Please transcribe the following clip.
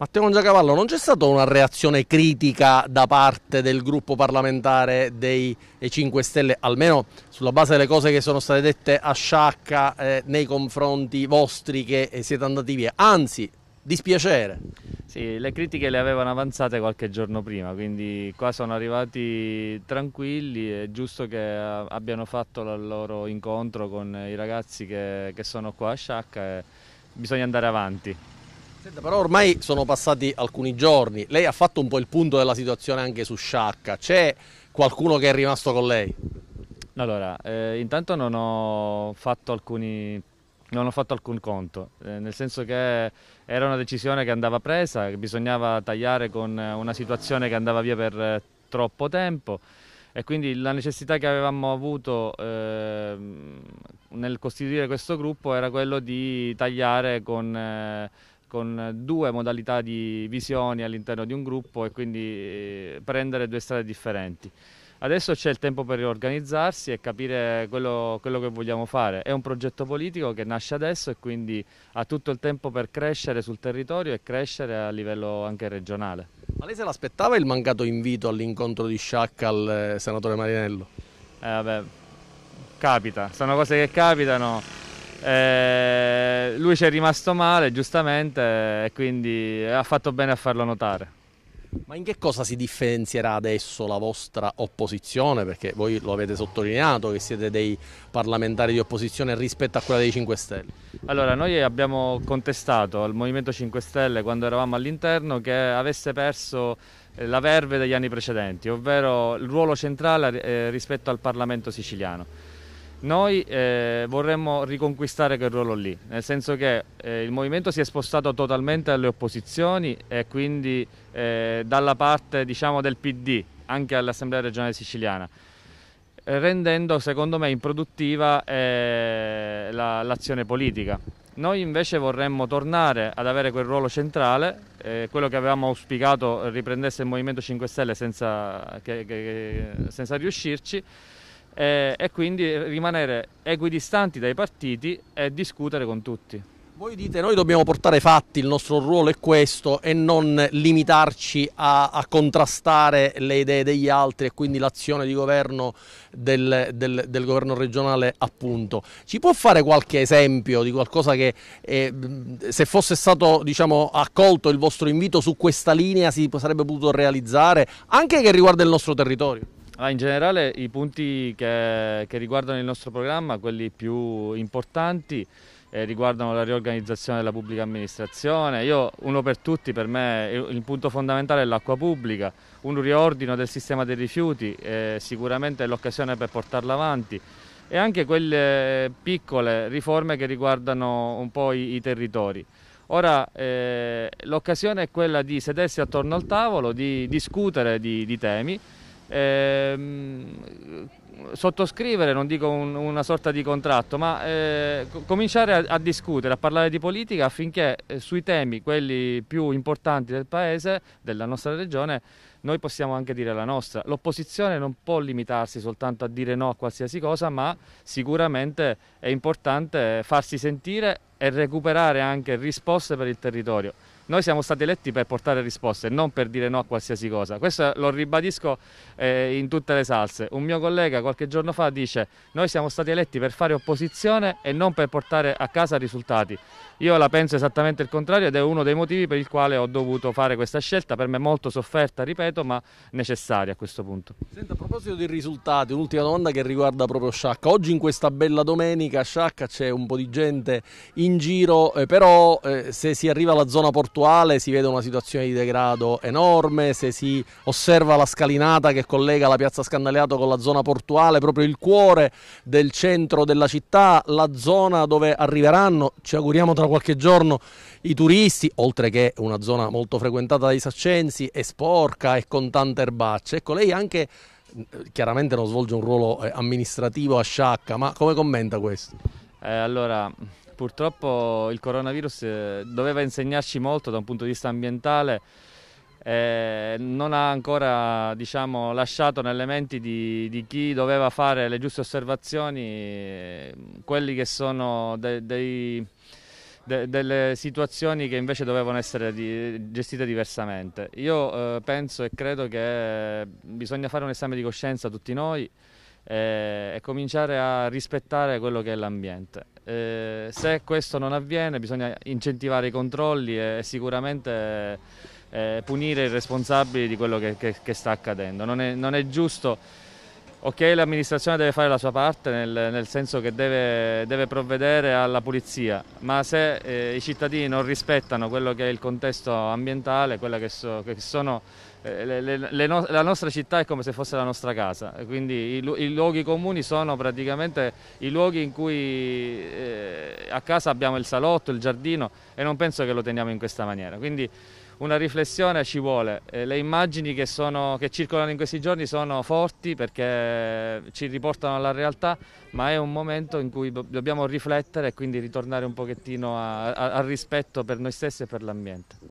Matteo Mangiacavallo, non c'è stata una reazione critica da parte del gruppo parlamentare dei 5 Stelle, almeno sulla base delle cose che sono state dette a Sciacca eh, nei confronti vostri che eh, siete andati via, anzi dispiacere. Sì, le critiche le avevano avanzate qualche giorno prima, quindi qua sono arrivati tranquilli, è giusto che eh, abbiano fatto il loro incontro con i ragazzi che, che sono qua a Sciacca, bisogna andare avanti. Senta, però ormai sono passati alcuni giorni, lei ha fatto un po' il punto della situazione anche su Sciacca, c'è qualcuno che è rimasto con lei? Allora, eh, intanto non ho fatto alcuni non ho fatto alcun conto, eh, nel senso che era una decisione che andava presa, che bisognava tagliare con eh, una situazione che andava via per eh, troppo tempo e quindi la necessità che avevamo avuto ehm, nel costituire questo gruppo era quello di tagliare con con due modalità di visioni all'interno di un gruppo e quindi eh, prendere due strade differenti. Adesso c'è il tempo per riorganizzarsi e capire quello, quello, che vogliamo fare. È un progetto politico che nasce adesso e quindi ha tutto il tempo per crescere sul territorio e crescere a livello anche regionale. Ma lei se l'aspettava il mancato invito all'incontro di Sciacca al eh, senatore Marinello? Eh, vabbè, capita, sono cose che capitano. Eh, lui ci è rimasto male, giustamente, e quindi eh, ha fatto bene a farlo notare. Ma in che cosa si differenzierà adesso la vostra opposizione? Perché voi lo avete sottolineato che siete dei parlamentari di opposizione rispetto a quella dei 5 Stelle. Allora, noi abbiamo contestato al Movimento 5 Stelle quando eravamo all'interno che avesse perso eh, la verve degli anni precedenti, ovvero il ruolo centrale eh, rispetto al Parlamento siciliano. Noi eh, vorremmo riconquistare quel ruolo lì, nel senso che eh, il movimento si è spostato totalmente alle opposizioni e quindi eh, dalla parte diciamo, del PD, anche all'Assemblea regionale siciliana, rendendo secondo me improduttiva eh, la, l'azione politica. Noi invece vorremmo tornare ad avere quel ruolo centrale, eh, quello che avevamo auspicato riprendesse il Movimento 5 Stelle senza, che, che, senza riuscirci e, eh, e quindi rimanere equidistanti dai partiti e discutere con tutti. Voi dite noi dobbiamo portare fatti, il nostro ruolo è questo e non limitarci a, a contrastare le idee degli altri e quindi l'azione di governo del, del, del, governo regionale appunto. Ci può fare qualche esempio di qualcosa che eh, se fosse stato diciamo, accolto il vostro invito su questa linea si sarebbe potuto realizzare anche che riguarda il nostro territorio? Ah, in generale i punti che, che, riguardano il nostro programma, quelli più importanti, eh, riguardano la riorganizzazione della pubblica amministrazione. Io, uno per tutti, per me il punto fondamentale è l'acqua pubblica, un riordino del sistema dei rifiuti, eh, sicuramente è l'occasione per portarla avanti e anche quelle piccole riforme che riguardano un po' i, i territori. Ora eh, l'occasione è quella di sedersi attorno al tavolo, di discutere di, di temi ehm, sottoscrivere, non dico un, una sorta di contratto, ma eh, cominciare a, a, discutere, a parlare di politica affinché eh, sui temi, quelli più importanti del Paese, della nostra regione, noi possiamo anche dire la nostra. L'opposizione non può limitarsi soltanto a dire no a qualsiasi cosa, ma sicuramente è importante farsi sentire e recuperare anche risposte per il territorio. Noi siamo stati eletti per portare risposte, non per dire no a qualsiasi cosa. Questo lo ribadisco eh, in tutte le salse. Un mio collega qualche giorno fa dice noi siamo stati eletti per fare opposizione e non per portare a casa risultati. Io la penso esattamente il contrario ed è uno dei motivi per il quale ho dovuto fare questa scelta, per me molto sofferta, ripeto, ma necessaria a questo punto. Senta, a proposito dei risultati, un'ultima domanda che riguarda proprio Sciacca. Oggi in questa bella domenica a Sciacca c'è un po' di gente in giro, eh, però eh, se si arriva alla zona portuale attuale si vede una situazione di degrado enorme, se si osserva la scalinata che collega la piazza Scandaleato con la zona portuale, proprio il cuore del centro della città, la zona dove arriveranno, ci auguriamo tra qualche giorno, i turisti, oltre che una zona molto frequentata dai saccensi, è sporca e con tante erbacce. Ecco, lei anche eh, chiaramente non svolge un ruolo eh, amministrativo a sciacca, ma come commenta questo? Eh, allora, Purtroppo il coronavirus eh, doveva insegnarci molto da un punto di vista ambientale, eh, non ha ancora diciamo, lasciato nelle menti di, di, chi doveva fare le giuste osservazioni eh, quelli che sono de, dei, de, delle situazioni che invece dovevano essere di, gestite diversamente. Io eh, penso e credo che eh, bisogna fare un esame di coscienza tutti noi eh, e cominciare a rispettare quello che è l'ambiente. Eh, se questo non avviene bisogna incentivare i controlli e sicuramente eh, punire i responsabili di quello che, che, che sta accadendo. Non è, non è giusto Ok, l'amministrazione deve fare la sua parte nel, nel senso che deve, deve, provvedere alla pulizia, ma se eh, i cittadini non rispettano quello che è il contesto ambientale, quella che, so, che sono eh, le, le no, la nostra città è come se fosse la nostra casa, quindi i, i luoghi comuni sono praticamente i luoghi in cui eh, a casa abbiamo il salotto, il giardino e non penso che lo teniamo in questa maniera. Quindi, una riflessione ci vuole. Eh, le immagini che, sono, che, circolano in questi giorni sono forti perché ci riportano alla realtà, ma è un momento in cui dobbiamo riflettere e quindi ritornare un pochettino al rispetto per noi stessi e per l'ambiente.